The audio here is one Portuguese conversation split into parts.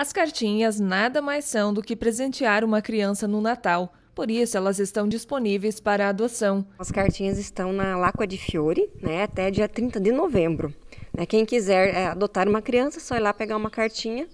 As cartinhas nada mais são do que presentear uma criança no Natal. Por isso, elas estão disponíveis para adoção. As cartinhas estão na Láqua de Fiore né, até dia 30 de novembro. Né, quem quiser eh, adotar uma criança, só ir lá pegar uma cartinha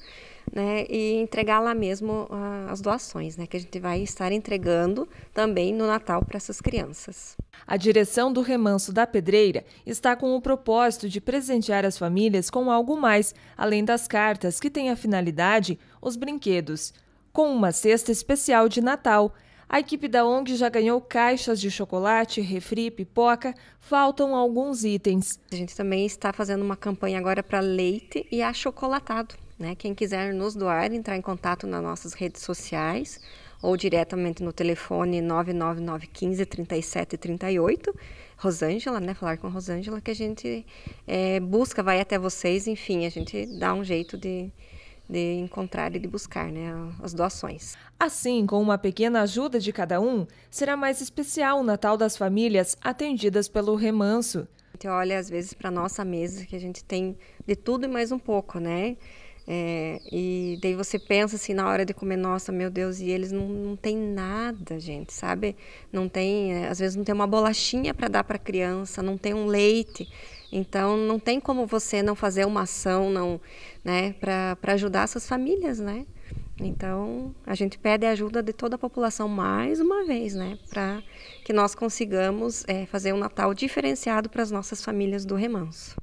né, e entregar lá mesmo a, ah, as doações, né, que a gente vai estar entregando também no Natal para essas crianças. A direção do Remanso da Pedreira está com o propósito de presentear as famílias com algo mais, além das cartas, que tem a finalidade os brinquedos, com uma cesta especial de Natal. A equipe da ONG já ganhou caixas de chocolate, refri, pipoca, faltam alguns itens. A gente também está fazendo uma campanha agora para leite e achocolatado. Né? Quem quiser nos doar, entrar em contato nas nossas redes sociais ou diretamente no telefone 99915 3738, Rosângela, né? Falar com Rosângela que a gente é, busca, vai até vocês, enfim, a gente dá um jeito de, de encontrar e de buscar né, as doações. Assim, com uma pequena ajuda de cada um, será mais especial o Natal das famílias atendidas pelo remanso. A gente olha às vezes para nossa mesa que a gente tem de tudo e mais um pouco, né? É, e daí você pensa assim na hora de comer, nossa, meu Deus, e eles não, não tem nada, gente, sabe? Não tem, é, às vezes não tem uma bolachinha para dar para criança, não tem um leite. Então não tem como você não fazer uma ação, não, né, para ajudar suas famílias, né? Então a gente pede a ajuda de toda a população mais uma vez, né, para que nós consigamos é, fazer um Natal diferenciado para as nossas famílias do remanso.